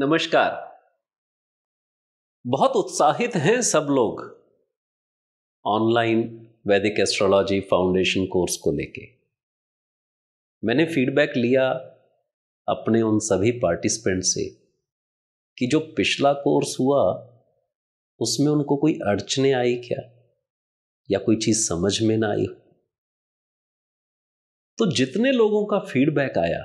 नमस्कार बहुत उत्साहित हैं सब लोग online Vedic astrology foundation course को लेके मैंने फीडबैक लिया अपने उन सभी पार्टिसिपेंट से कि जो पिछला कोर्स हुआ उसमें उनको कोई अड़चने आई क्या या कोई चीज़ समझ में ना आई हो तो जितने लोगों का फीडबैक आया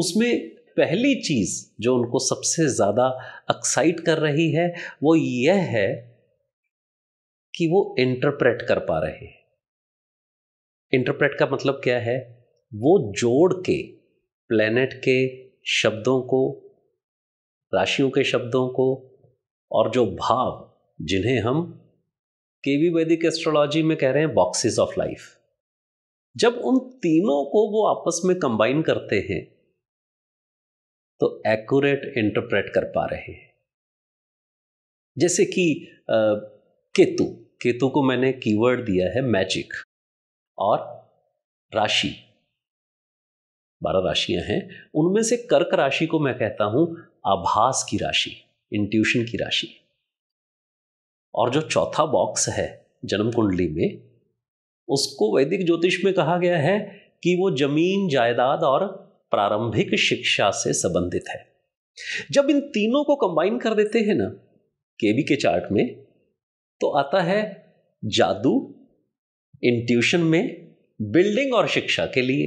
उसमें पहली चीज जो उनको सबसे ज्यादा एक्साइट कर रही है वो यह है कि वो इंटरप्रेट कर पा रहे हैं इंटरप्रेट का मतलब क्या है वो जोड़ के प्लेनेट के शब्दों को राशियों के शब्दों को और जो भाव जिन्हें हम केवी वैदिक एस्ट्रोलॉजी में कह रहे हैं बॉक्सेस ऑफ लाइफ जब उन तीनों को वो आपस में कंबाइन करते हैं तो एक्यूरेट इंटरप्रेट कर पा रहे हैं जैसे कि केतु केतु को मैंने कीवर्ड दिया है मैजिक और राशि बारह राशियां हैं उनमें से कर्क राशि को मैं कहता हूं आभास की राशि इंट्यूशन की राशि और जो चौथा बॉक्स है जन्म कुंडली में उसको वैदिक ज्योतिष में कहा गया है कि वो जमीन जायदाद और प्रारंभिक शिक्षा से संबंधित है जब इन तीनों को कंबाइन कर देते हैं ना केबी के चार्ट में तो आता है जादू इंट्यूशन में बिल्डिंग और शिक्षा के लिए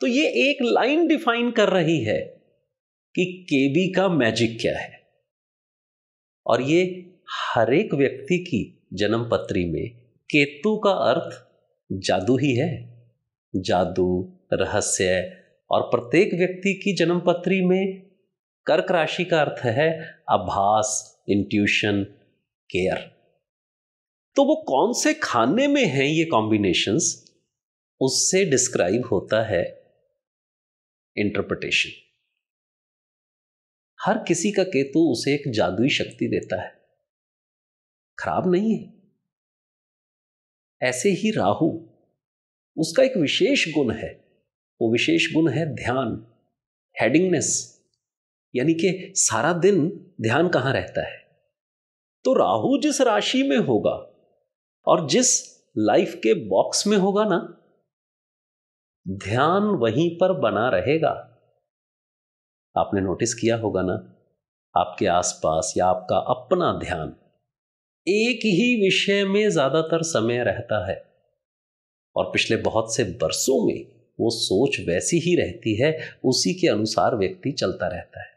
तो ये एक लाइन डिफाइन कर रही है कि केबी का मैजिक क्या है और ये हर एक व्यक्ति की जन्म पत्री में केतु का अर्थ जादू ही है जादू रहस्य और प्रत्येक व्यक्ति की जन्मपत्री में कर्क राशि का अर्थ है आभास इंट्यूशन केयर तो वो कौन से खाने में हैं ये कॉम्बिनेशंस उससे डिस्क्राइब होता है इंटरप्रिटेशन हर किसी का केतु उसे एक जादुई शक्ति देता है खराब नहीं है ऐसे ही राहु उसका एक विशेष गुण है वो विशेष गुण है ध्यान हेडिंगनेस यानी कि सारा दिन ध्यान कहां रहता है तो राहु जिस राशि में होगा और जिस लाइफ के बॉक्स में होगा ना ध्यान वहीं पर बना रहेगा आपने नोटिस किया होगा ना आपके आसपास या आपका अपना ध्यान एक ही विषय में ज्यादातर समय रहता है और पिछले बहुत से वर्षों में वो सोच वैसी ही रहती है उसी के अनुसार व्यक्ति चलता रहता है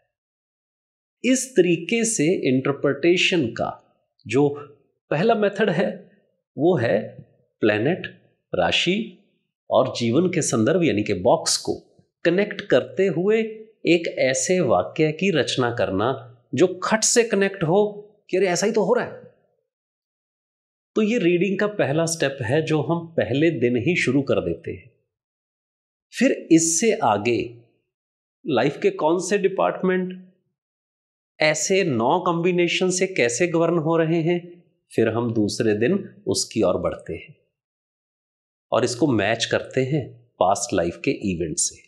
इस तरीके से इंटरप्रटेशन का जो पहला मेथड है वो है प्लेनेट राशि और जीवन के संदर्भ यानी कि बॉक्स को कनेक्ट करते हुए एक ऐसे वाक्य की रचना करना जो खट से कनेक्ट हो कि अरे ऐसा ही तो हो रहा है तो ये रीडिंग का पहला स्टेप है जो हम पहले दिन ही शुरू कर देते हैं फिर इससे आगे लाइफ के कौन से डिपार्टमेंट ऐसे नौ कॉम्बिनेशन से कैसे गवर्न हो रहे हैं फिर हम दूसरे दिन उसकी ओर बढ़ते हैं और इसको मैच करते हैं पास्ट लाइफ के इवेंट से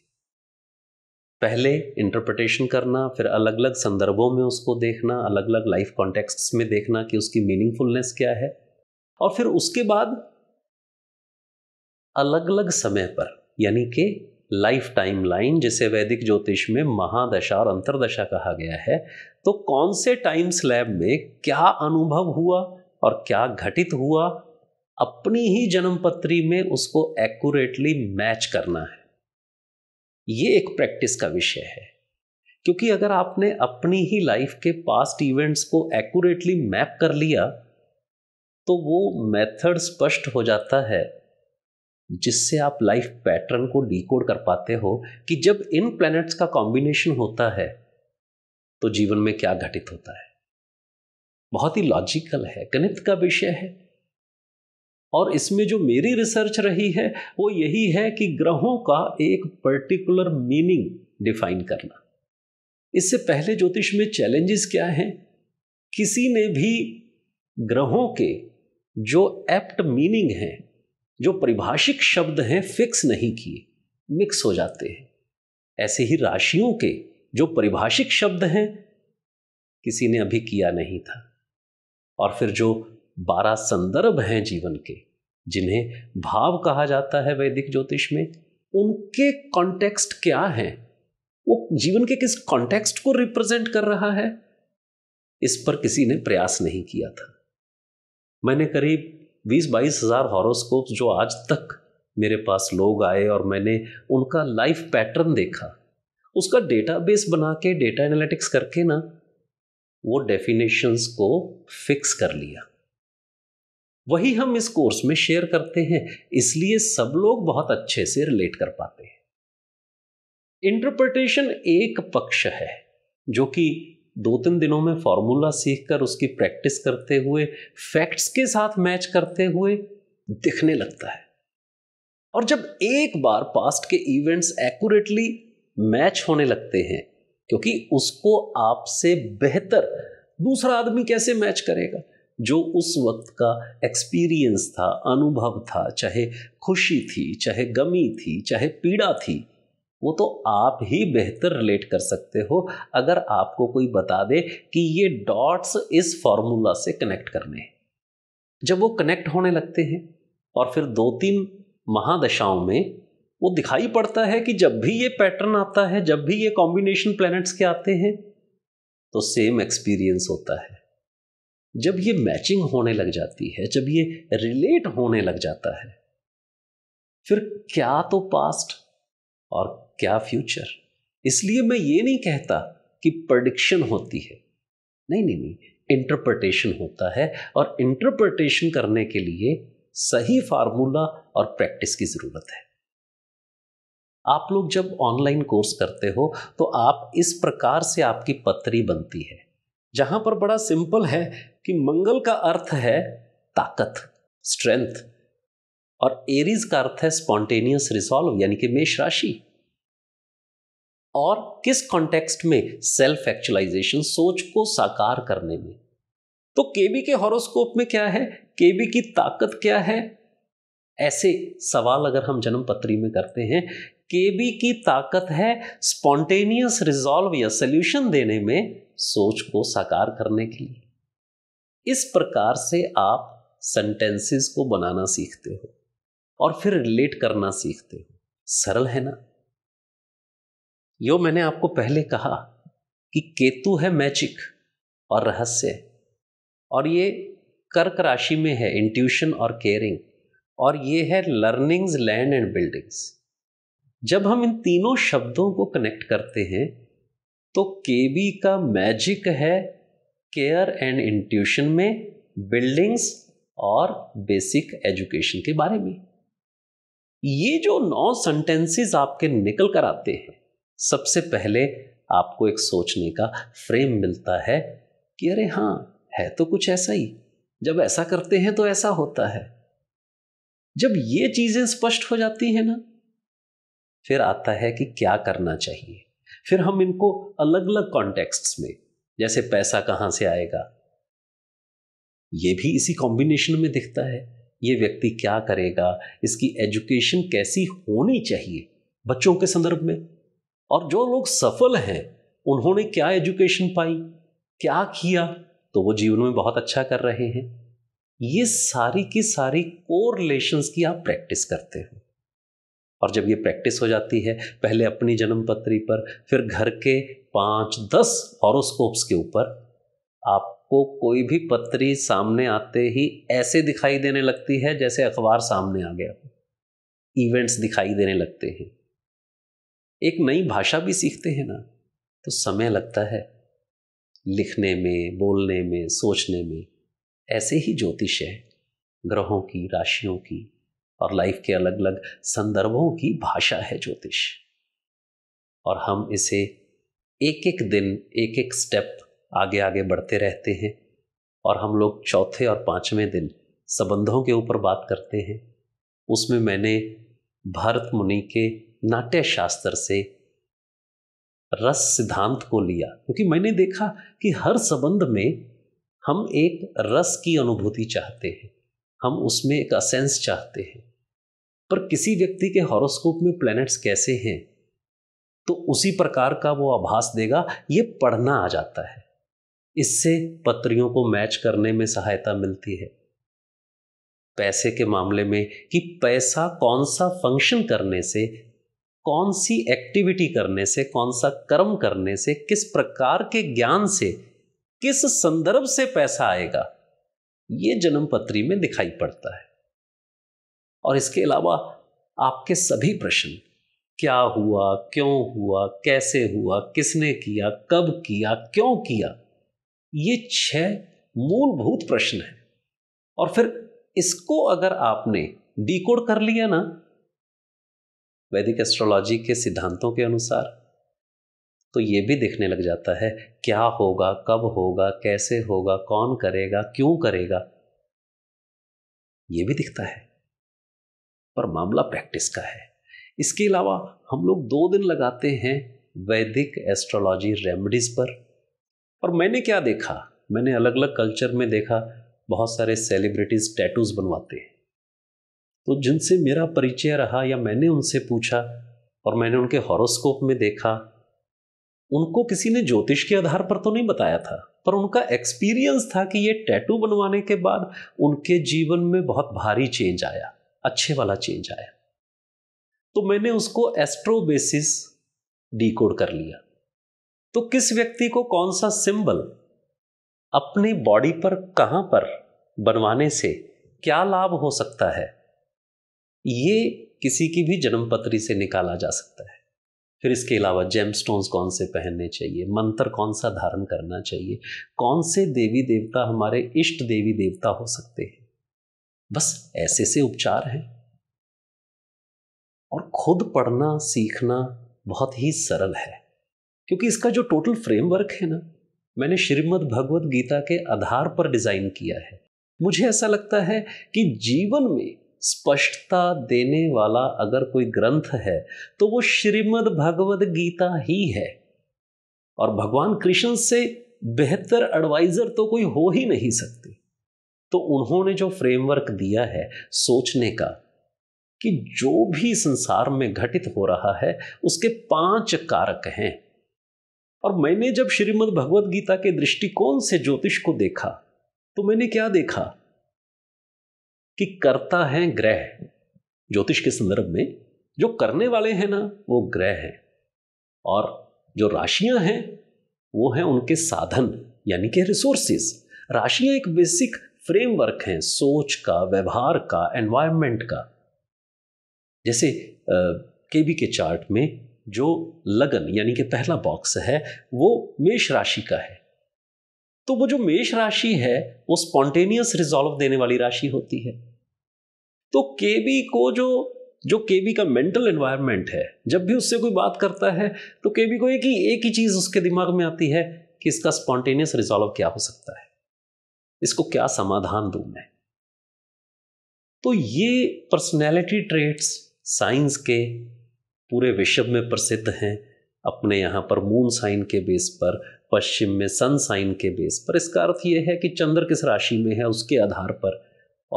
पहले इंटरप्रटेशन करना फिर अलग अलग संदर्भों में उसको देखना अलग अलग लाइफ कॉन्टेक्स्ट में देखना कि उसकी मीनिंगफुलनेस क्या है और फिर उसके बाद अलग अलग समय पर यानी कि लाइफ टाइम लाइन जिसे वैदिक ज्योतिष में महादशा और अंतरदशा कहा गया है तो कौन से टाइम स्लैब में क्या अनुभव हुआ और क्या घटित हुआ अपनी ही जन्मपत्री में उसको एक्यूरेटली मैच करना है ये एक प्रैक्टिस का विषय है क्योंकि अगर आपने अपनी ही लाइफ के पास्ट इवेंट्स को एक्यूरेटली मैप कर लिया तो वो मेथड स्पष्ट हो जाता है जिससे आप लाइफ पैटर्न को डिकोड कर पाते हो कि जब इन प्लैनेट्स का कॉम्बिनेशन होता है तो जीवन में क्या घटित होता है बहुत ही लॉजिकल है गणित का विषय है और इसमें जो मेरी रिसर्च रही है वो यही है कि ग्रहों का एक पर्टिकुलर मीनिंग डिफाइन करना इससे पहले ज्योतिष में चैलेंजेस क्या हैं किसी ने भी ग्रहों के जो एप्ट मीनिंग है जो परिभाषिक शब्द हैं फिक्स नहीं किए मिक्स हो जाते हैं ऐसे ही राशियों के जो परिभाषिक शब्द हैं किसी ने अभी किया नहीं था और फिर जो बारह संदर्भ हैं जीवन के जिन्हें भाव कहा जाता है वैदिक ज्योतिष में उनके कॉन्टेक्स्ट क्या हैं वो जीवन के किस कॉन्टेक्स्ट को रिप्रेजेंट कर रहा है इस पर किसी ने प्रयास नहीं किया था मैंने करीब बीस बाईस हज़ार हॉरोस्कोप्स जो आज तक मेरे पास लोग आए और मैंने उनका लाइफ पैटर्न देखा उसका डेटाबेस बना के डेटा एनालिटिक्स करके ना वो डेफिनेशंस को फिक्स कर लिया वही हम इस कोर्स में शेयर करते हैं इसलिए सब लोग बहुत अच्छे से रिलेट कर पाते हैं इंटरप्रिटेशन एक पक्ष है जो कि दो तीन दिनों में फॉर्मूला सीखकर उसकी प्रैक्टिस करते हुए फैक्ट्स के साथ मैच करते हुए दिखने लगता है और जब एक बार पास्ट के इवेंट्स एक्यूरेटली मैच होने लगते हैं क्योंकि उसको आपसे बेहतर दूसरा आदमी कैसे मैच करेगा जो उस वक्त का एक्सपीरियंस था अनुभव था चाहे खुशी थी चाहे गमी थी चाहे पीड़ा थी वो तो आप ही बेहतर रिलेट कर सकते हो अगर आपको कोई बता दे कि ये डॉट्स इस फॉर्मूला से कनेक्ट करने हैं जब वो कनेक्ट होने लगते हैं और फिर दो तीन महादशाओं में वो दिखाई पड़ता है कि जब भी ये पैटर्न आता है जब भी ये कॉम्बिनेशन प्लैनेट्स के आते हैं तो सेम एक्सपीरियंस होता है जब ये मैचिंग होने लग जाती है जब ये रिलेट होने लग जाता है फिर क्या तो पास्ट और क्या फ्यूचर इसलिए मैं ये नहीं कहता कि प्रडिक्शन होती है नहीं नहीं नहीं इंटरप्रटेशन होता है और इंटरप्रटेशन करने के लिए सही फार्मूला और प्रैक्टिस की ज़रूरत है आप लोग जब ऑनलाइन कोर्स करते हो तो आप इस प्रकार से आपकी पत्री बनती है जहां पर बड़ा सिंपल है कि मंगल का अर्थ है ताकत स्ट्रेंथ और एरीज का अर्थ है स्पॉन्टेनियस रिसॉल्व यानी कि मेष राशि और किस कॉन्टेक्स्ट में सेल्फ एक्चुअलाइजेशन सोच को साकार करने में तो केबी के हॉरोस्कोप में क्या है केबी की ताकत क्या है ऐसे सवाल अगर हम जन्म पत्री में करते हैं केबी की ताकत है स्पॉन्टेनियस रिजॉल्व या सोल्यूशन देने में सोच को साकार करने के लिए इस प्रकार से आप सेंटेंसेस को बनाना सीखते हो और फिर रिलेट करना सीखते हो सरल है ना यो मैंने आपको पहले कहा कि केतु है मैजिक और रहस्य और ये कर्क राशि में है इंट्यूशन और केयरिंग और ये है लर्निंग्स लैंड एंड बिल्डिंग्स जब हम इन तीनों शब्दों को कनेक्ट करते हैं तो केबी का मैजिक है केयर एंड इंट्यूशन में बिल्डिंग्स और बेसिक एजुकेशन के बारे में ये जो नौ सेंटेंसेस आपके निकल कर आते हैं सबसे पहले आपको एक सोचने का फ्रेम मिलता है कि अरे हाँ है तो कुछ ऐसा ही जब ऐसा करते हैं तो ऐसा होता है जब ये चीजें स्पष्ट हो जाती हैं ना फिर आता है कि क्या करना चाहिए फिर हम इनको अलग अलग कॉन्टेक्स्ट में जैसे पैसा कहां से आएगा ये भी इसी कॉम्बिनेशन में दिखता है ये व्यक्ति क्या करेगा इसकी एजुकेशन कैसी होनी चाहिए बच्चों के संदर्भ में और जो लोग सफल हैं उन्होंने क्या एजुकेशन पाई क्या किया तो वो जीवन में बहुत अच्छा कर रहे हैं ये सारी की सारी कोरिलेशन की आप प्रैक्टिस करते हो और जब ये प्रैक्टिस हो जाती है पहले अपनी जन्म पत्री पर फिर घर के पाँच दस हॉरोस्कोप्स के ऊपर आप आपको कोई भी पत्री सामने आते ही ऐसे दिखाई देने लगती है जैसे अखबार सामने आ गया हो इवेंट्स दिखाई देने लगते हैं एक नई भाषा भी सीखते हैं ना तो समय लगता है लिखने में बोलने में सोचने में ऐसे ही ज्योतिष है ग्रहों की राशियों की और लाइफ के अलग अलग संदर्भों की भाषा है ज्योतिष और हम इसे एक एक दिन एक एक स्टेप आगे आगे बढ़ते रहते हैं और हम लोग चौथे और पाँचवें दिन संबंधों के ऊपर बात करते हैं उसमें मैंने भरत मुनि के नाट्य शास्त्र से रस सिद्धांत को लिया क्योंकि मैंने देखा कि हर संबंध में हम एक रस की अनुभूति चाहते हैं हम उसमें एक असेंस चाहते हैं पर किसी व्यक्ति के हॉरोस्कोप में प्लैनेट्स कैसे हैं तो उसी प्रकार का वो आभास देगा ये पढ़ना आ जाता है इससे पत्रियों को मैच करने में सहायता मिलती है पैसे के मामले में कि पैसा कौन सा फंक्शन करने से कौन सी एक्टिविटी करने से कौन सा कर्म करने से किस प्रकार के ज्ञान से किस संदर्भ से पैसा आएगा यह जन्म पत्री में दिखाई पड़ता है और इसके अलावा आपके सभी प्रश्न क्या हुआ क्यों हुआ कैसे हुआ किसने किया कब किया क्यों किया ये छह मूलभूत प्रश्न है और फिर इसको अगर आपने डिकोड कर लिया ना वैदिक एस्ट्रोलॉजी के सिद्धांतों के अनुसार तो ये भी दिखने लग जाता है क्या होगा कब होगा कैसे होगा कौन करेगा क्यों करेगा ये भी दिखता है पर मामला प्रैक्टिस का है इसके अलावा हम लोग दो दिन लगाते हैं वैदिक एस्ट्रोलॉजी रेमेडीज पर और मैंने क्या देखा मैंने अलग अलग कल्चर में देखा बहुत सारे सेलिब्रिटीज़ टैटूज़ बनवाते हैं तो जिनसे मेरा परिचय रहा या मैंने उनसे पूछा और मैंने उनके हॉरोस्कोप में देखा उनको किसी ने ज्योतिष के आधार पर तो नहीं बताया था पर उनका एक्सपीरियंस था कि ये टैटू बनवाने के बाद उनके जीवन में बहुत भारी चेंज आया अच्छे वाला चेंज आया तो मैंने उसको एस्ट्रो बेसिस डीकोड कर लिया तो किस व्यक्ति को कौन सा सिंबल अपनी बॉडी पर कहां पर बनवाने से क्या लाभ हो सकता है ये किसी की भी जन्मपत्री से निकाला जा सकता है फिर इसके अलावा जेम स्टोन्स कौन से पहनने चाहिए मंत्र कौन सा धारण करना चाहिए कौन से देवी देवता हमारे इष्ट देवी देवता हो सकते हैं बस ऐसे से उपचार हैं और खुद पढ़ना सीखना बहुत ही सरल है क्योंकि इसका जो टोटल फ्रेमवर्क है ना मैंने श्रीमद भगवद गीता के आधार पर डिज़ाइन किया है मुझे ऐसा लगता है कि जीवन में स्पष्टता देने वाला अगर कोई ग्रंथ है तो वो श्रीमद भगवद गीता ही है और भगवान कृष्ण से बेहतर एडवाइजर तो कोई हो ही नहीं सकते तो उन्होंने जो फ्रेमवर्क दिया है सोचने का कि जो भी संसार में घटित हो रहा है उसके पांच कारक हैं और मैंने जब श्रीमद् भगवत गीता के दृष्टिकोण से ज्योतिष को देखा तो मैंने क्या देखा कि करता है ग्रह ज्योतिष के संदर्भ में जो करने वाले हैं ना वो ग्रह हैं और जो राशियां हैं वो हैं उनके साधन यानी कि रिसोर्सेस राशियां एक बेसिक फ्रेमवर्क हैं सोच का व्यवहार का एनवायरमेंट का जैसे के बी के चार्ट में जो लगन यानी कि पहला बॉक्स है वो मेष राशि का है तो वो जो मेष राशि है वो स्पॉन्टेनियस रिजॉल्व देने वाली राशि होती है तो केबी को जो जो केबी का मेंटल एनवायरनमेंट है जब भी उससे कोई बात करता है तो केबी को एक ही एक ही चीज उसके दिमाग में आती है कि इसका स्पॉन्टेनियस रिजॉल्व क्या हो सकता है इसको क्या समाधान दू मैं तो ये पर्सनैलिटी ट्रेट्स साइंस के पूरे विश्व में प्रसिद्ध हैं अपने यहाँ पर मून साइन के बेस पर पश्चिम में सन साइन के बेस पर इसका अर्थ ये है कि चंद्र किस राशि में है उसके आधार पर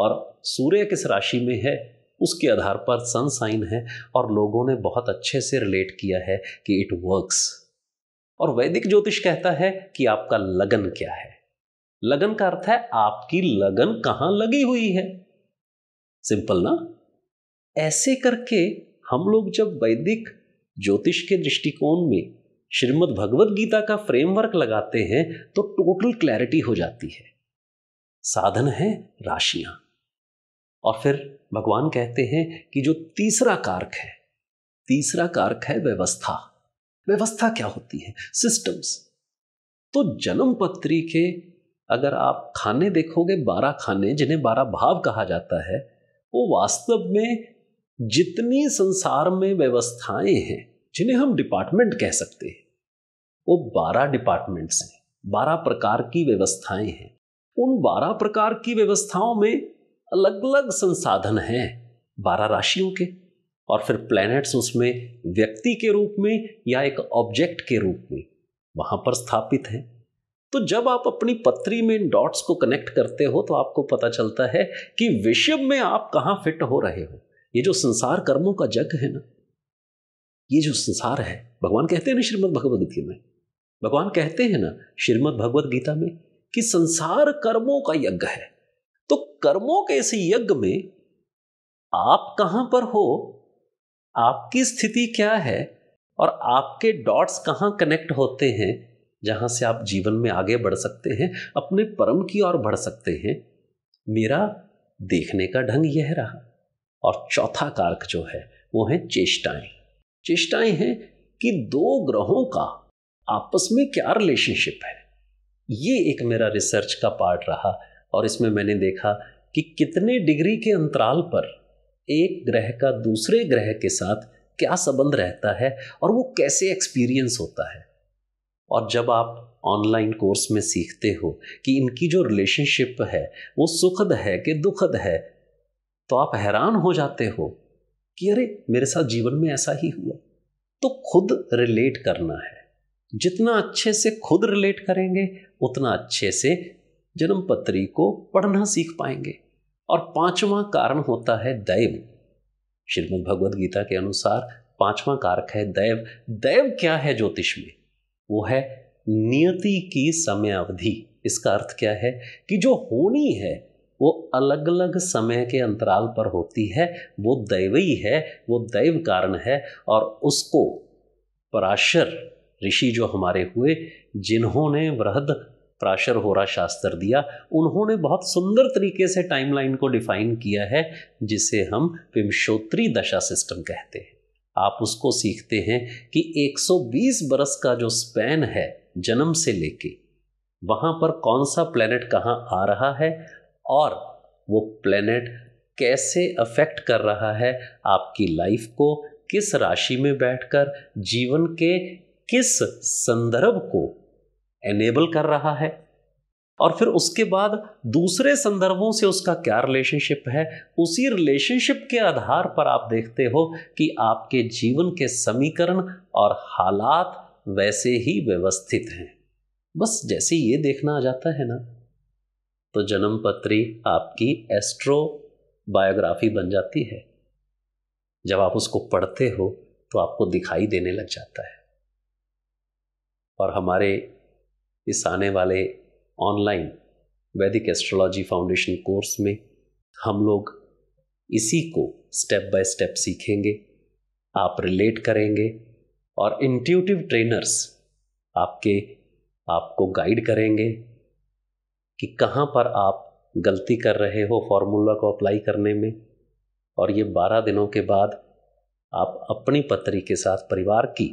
और सूर्य किस राशि में है उसके आधार पर सन साइन है और लोगों ने बहुत अच्छे से रिलेट किया है कि इट वर्क्स और वैदिक ज्योतिष कहता है कि आपका लगन क्या है लगन का अर्थ है आपकी लगन कहाँ लगी हुई है सिंपल ना ऐसे करके हम लोग जब वैदिक ज्योतिष के दृष्टिकोण में श्रीमद् भगवत गीता का फ्रेमवर्क लगाते हैं तो टोटल क्लैरिटी हो जाती है साधन है राशियां और फिर भगवान कहते हैं कि जो तीसरा कारक है तीसरा कारक है व्यवस्था व्यवस्था क्या होती है सिस्टम्स तो जन्म पत्री के अगर आप खाने देखोगे बारह खाने जिन्हें बारह भाव कहा जाता है वो वास्तव में जितनी संसार में व्यवस्थाएं हैं जिन्हें हम डिपार्टमेंट कह सकते हैं वो बारह डिपार्टमेंट्स हैं बारह प्रकार की व्यवस्थाएं हैं उन बारह प्रकार की व्यवस्थाओं में अलग अलग संसाधन हैं बारह राशियों के और फिर प्लैनेट्स उसमें व्यक्ति के रूप में या एक ऑब्जेक्ट के रूप में वहां पर स्थापित हैं तो जब आप अपनी पत्री में इन डॉट्स को कनेक्ट करते हो तो आपको पता चलता है कि विश्व में आप कहाँ फिट हो रहे हो ये जो संसार कर्मों का जग है ना ये जो संसार है भगवान कहते हैं ना श्रीमद भगवद गीता में भगवान कहते हैं ना श्रीमद भगवद गीता में कि संसार कर्मों का यज्ञ है तो कर्मों के इस यज्ञ में आप कहां पर हो आपकी स्थिति क्या है और आपके डॉट्स कहाँ कनेक्ट होते हैं जहाँ से आप जीवन में आगे बढ़ सकते हैं अपने परम की ओर बढ़ सकते हैं मेरा देखने का ढंग यह रहा और चौथा कारक जो है वो है चेष्टाएं चेष्टाएं हैं कि दो ग्रहों का आपस में क्या रिलेशनशिप है ये एक मेरा रिसर्च का पार्ट रहा और इसमें मैंने देखा कि कितने डिग्री के अंतराल पर एक ग्रह का दूसरे ग्रह के साथ क्या संबंध रहता है और वो कैसे एक्सपीरियंस होता है और जब आप ऑनलाइन कोर्स में सीखते हो कि इनकी जो रिलेशनशिप है वो सुखद है कि दुखद है तो आप हैरान हो जाते हो कि अरे मेरे साथ जीवन में ऐसा ही हुआ तो खुद रिलेट करना है जितना अच्छे से खुद रिलेट करेंगे उतना अच्छे से जन्म पत्री को पढ़ना सीख पाएंगे और पांचवा कारण होता है दैव श्रीमद भगवद गीता के अनुसार पांचवा कारक है दैव दैव क्या है ज्योतिष में वो है नियति की समय अवधि इसका अर्थ क्या है कि जो होनी है वो अलग अलग समय के अंतराल पर होती है वो दैवी है वो दैव कारण है और उसको पराशर ऋषि जो हमारे हुए जिन्होंने वृहद प्राशर होरा शास्त्र दिया उन्होंने बहुत सुंदर तरीके से टाइमलाइन को डिफाइन किया है जिसे हम विमशोत्री दशा सिस्टम कहते हैं आप उसको सीखते हैं कि 120 बरस का जो स्पैन है जन्म से लेके वहाँ पर कौन सा प्लेनेट कहाँ आ रहा है और वो प्लेनेट कैसे अफेक्ट कर रहा है आपकी लाइफ को किस राशि में बैठकर जीवन के किस संदर्भ को एनेबल कर रहा है और फिर उसके बाद दूसरे संदर्भों से उसका क्या रिलेशनशिप है उसी रिलेशनशिप के आधार पर आप देखते हो कि आपके जीवन के समीकरण और हालात वैसे ही व्यवस्थित हैं बस जैसे ये देखना आ जाता है ना तो जन्म पत्री आपकी एस्ट्रो बायोग्राफी बन जाती है जब आप उसको पढ़ते हो तो आपको दिखाई देने लग जाता है और हमारे इस आने वाले online Vedic astrology foundation course में हम लोग इसी को स्टेप बाय स्टेप सीखेंगे आप रिलेट करेंगे और इंट्यूटिव ट्रेनर्स आपके आपको गाइड करेंगे कि कहाँ पर आप गलती कर रहे हो फॉर्मूला को अप्लाई करने में और ये बारह दिनों के बाद आप अपनी पत्री के साथ परिवार की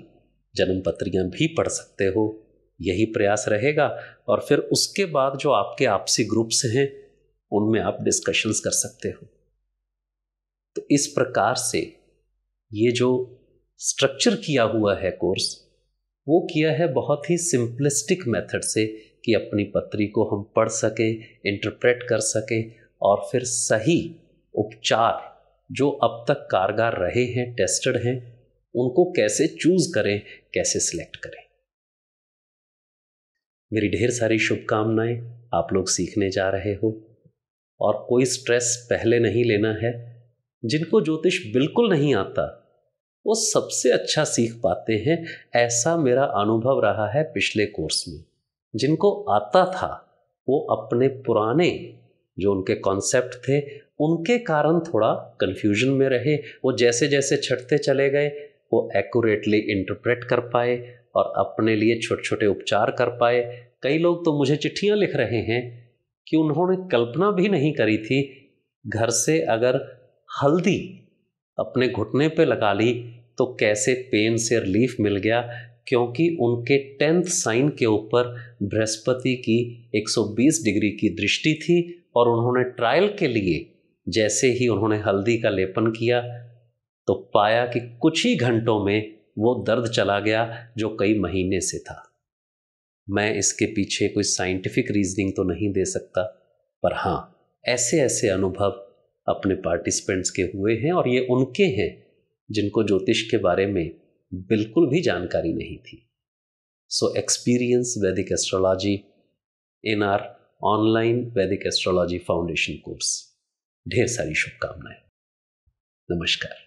जन्म पत्रियाँ भी पढ़ सकते हो यही प्रयास रहेगा और फिर उसके बाद जो आपके आपसी ग्रुप्स हैं उनमें आप डिस्कशंस कर सकते हो तो इस प्रकार से ये जो स्ट्रक्चर किया हुआ है कोर्स वो किया है बहुत ही सिंपलिस्टिक मेथड से कि अपनी पत्री को हम पढ़ सकें इंटरप्रेट कर सकें और फिर सही उपचार जो अब तक कारगर रहे हैं टेस्टेड हैं उनको कैसे चूज करें कैसे सिलेक्ट करें मेरी ढेर सारी शुभकामनाएं आप लोग सीखने जा रहे हो और कोई स्ट्रेस पहले नहीं लेना है जिनको ज्योतिष बिल्कुल नहीं आता वो सबसे अच्छा सीख पाते हैं ऐसा मेरा अनुभव रहा है पिछले कोर्स में जिनको आता था वो अपने पुराने जो उनके कॉन्सेप्ट थे उनके कारण थोड़ा कन्फ्यूजन में रहे वो जैसे जैसे छटते चले गए वो एक्यूरेटली इंटरप्रेट कर पाए और अपने लिए छोटे छोटे उपचार कर पाए कई लोग तो मुझे चिट्ठियां लिख रहे हैं कि उन्होंने कल्पना भी नहीं करी थी घर से अगर हल्दी अपने घुटने पे लगा ली तो कैसे पेन से रिलीफ मिल गया क्योंकि उनके टेंथ साइन के ऊपर बृहस्पति की 120 डिग्री की दृष्टि थी और उन्होंने ट्रायल के लिए जैसे ही उन्होंने हल्दी का लेपन किया तो पाया कि कुछ ही घंटों में वो दर्द चला गया जो कई महीने से था मैं इसके पीछे कोई साइंटिफिक रीजनिंग तो नहीं दे सकता पर हाँ ऐसे ऐसे अनुभव अपने पार्टिसिपेंट्स के हुए हैं और ये उनके हैं जिनको ज्योतिष के बारे में बिल्कुल भी जानकारी नहीं थी so experience Vedic astrology in our online Vedic astrology foundation course ढेर सारी शुभकामनाएं नमस्कार